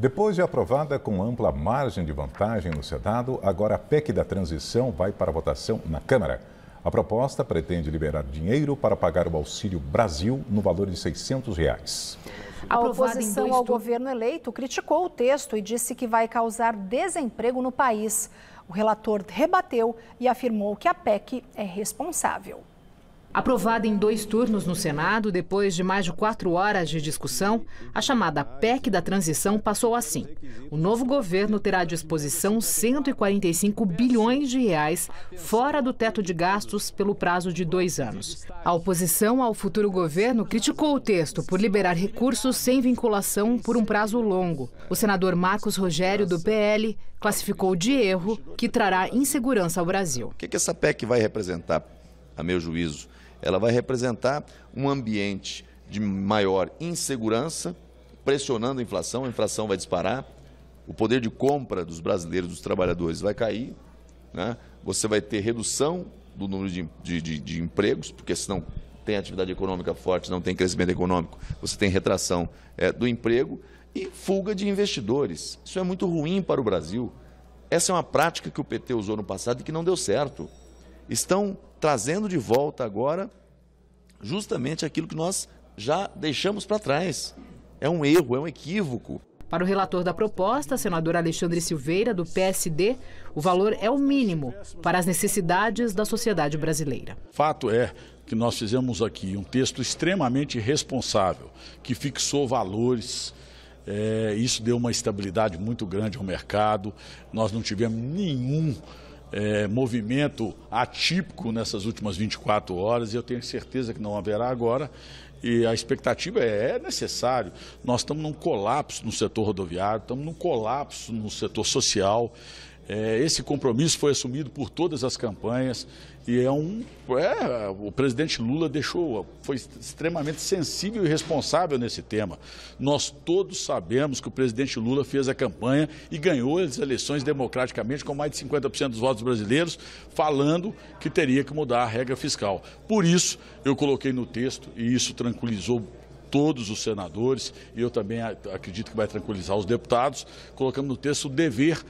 Depois de aprovada com ampla margem de vantagem no Senado, agora a PEC da transição vai para votação na Câmara. A proposta pretende liberar dinheiro para pagar o Auxílio Brasil no valor de R$ 600. Reais. A oposição ao governo eleito criticou o texto e disse que vai causar desemprego no país. O relator rebateu e afirmou que a PEC é responsável. Aprovada em dois turnos no Senado, depois de mais de quatro horas de discussão, a chamada PEC da transição passou assim. O novo governo terá à disposição 145 bilhões de reais fora do teto de gastos pelo prazo de dois anos. A oposição ao futuro governo criticou o texto por liberar recursos sem vinculação por um prazo longo. O senador Marcos Rogério, do PL, classificou de erro que trará insegurança ao Brasil. O que essa PEC vai representar, a meu juízo? ela vai representar um ambiente de maior insegurança, pressionando a inflação, a inflação vai disparar, o poder de compra dos brasileiros, dos trabalhadores vai cair, né? você vai ter redução do número de, de, de, de empregos, porque se não tem atividade econômica forte, não tem crescimento econômico, você tem retração é, do emprego e fuga de investidores. Isso é muito ruim para o Brasil. Essa é uma prática que o PT usou no passado e que não deu certo. Estão trazendo de volta agora justamente aquilo que nós já deixamos para trás. É um erro, é um equívoco. Para o relator da proposta, senador Alexandre Silveira, do PSD, o valor é o mínimo para as necessidades da sociedade brasileira. Fato é que nós fizemos aqui um texto extremamente responsável, que fixou valores. É, isso deu uma estabilidade muito grande ao mercado. Nós não tivemos nenhum é, movimento atípico nessas últimas 24 horas, e eu tenho certeza que não haverá agora. E a expectativa é, é necessário. Nós estamos num colapso no setor rodoviário, estamos num colapso no setor social. É, esse compromisso foi assumido por todas as campanhas e é um. É, o presidente Lula deixou, foi extremamente sensível e responsável nesse tema. Nós todos sabemos que o presidente Lula fez a campanha e ganhou as eleições democraticamente, com mais de 50% dos votos brasileiros, falando que teria que mudar a regra fiscal. Por isso, eu coloquei no texto, e isso tranquilizou todos os senadores, e eu também acredito que vai tranquilizar os deputados, colocamos no texto o dever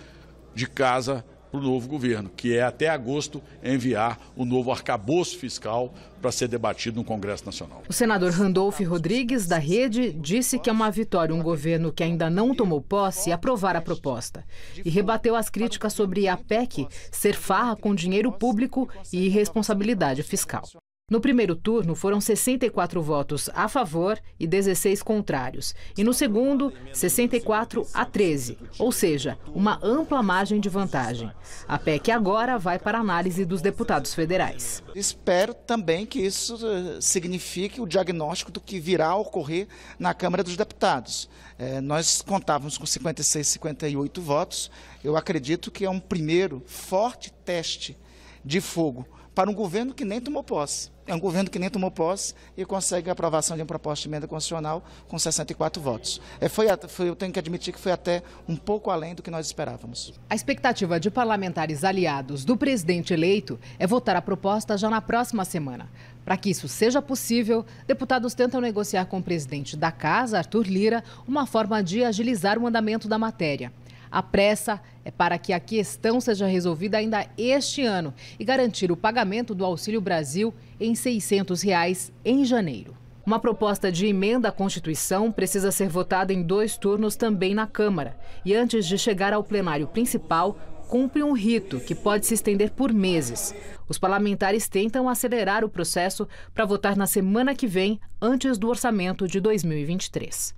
de casa para o novo governo, que é até agosto enviar o novo arcabouço fiscal para ser debatido no Congresso Nacional. O senador Randolph Rodrigues, da Rede, disse que é uma vitória um governo que ainda não tomou posse aprovar a proposta. E rebateu as críticas sobre a PEC ser farra com dinheiro público e irresponsabilidade fiscal. No primeiro turno, foram 64 votos a favor e 16 contrários. E no segundo, 64 a 13, ou seja, uma ampla margem de vantagem. A PEC agora vai para análise dos deputados federais. Espero também que isso eh, signifique o diagnóstico do que virá a ocorrer na Câmara dos Deputados. É, nós contávamos com 56, 58 votos. Eu acredito que é um primeiro forte teste de fogo para um governo que nem tomou posse. É um governo que nem tomou posse e consegue a aprovação de uma proposta de emenda constitucional com 64 votos. É, foi, foi, eu tenho que admitir que foi até um pouco além do que nós esperávamos. A expectativa de parlamentares aliados do presidente eleito é votar a proposta já na próxima semana. Para que isso seja possível, deputados tentam negociar com o presidente da casa, Arthur Lira, uma forma de agilizar o andamento da matéria. A pressa é para que a questão seja resolvida ainda este ano e garantir o pagamento do Auxílio Brasil em R$ 600 reais em janeiro. Uma proposta de emenda à Constituição precisa ser votada em dois turnos também na Câmara. E antes de chegar ao plenário principal, cumpre um rito que pode se estender por meses. Os parlamentares tentam acelerar o processo para votar na semana que vem, antes do orçamento de 2023.